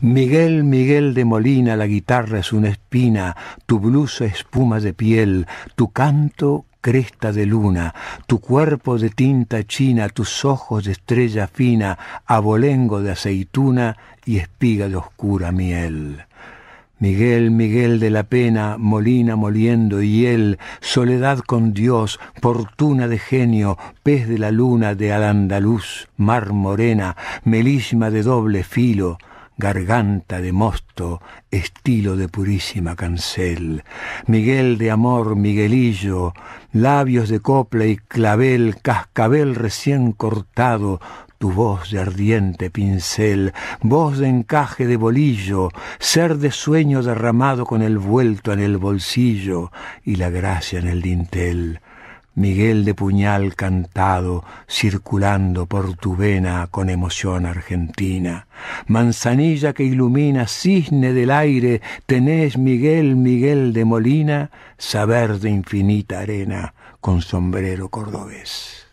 Miguel, Miguel de Molina, la guitarra es una espina, tu blusa espuma de piel, tu canto cresta de luna, tu cuerpo de tinta china, tus ojos de estrella fina, abolengo de aceituna y espiga de oscura miel. Miguel, Miguel de la pena, Molina moliendo y hiel, soledad con Dios, fortuna de genio, pez de la luna de al andaluz, mar morena, melisma de doble filo, garganta de mosto, estilo de purísima cancel, Miguel de amor, Miguelillo, labios de copla y clavel, cascabel recién cortado, tu voz de ardiente pincel, voz de encaje de bolillo, ser de sueño derramado con el vuelto en el bolsillo y la gracia en el dintel. Miguel de puñal cantado, circulando por tu vena con emoción argentina. Manzanilla que ilumina, cisne del aire, tenés Miguel, Miguel de Molina, saber de infinita arena con sombrero cordobés.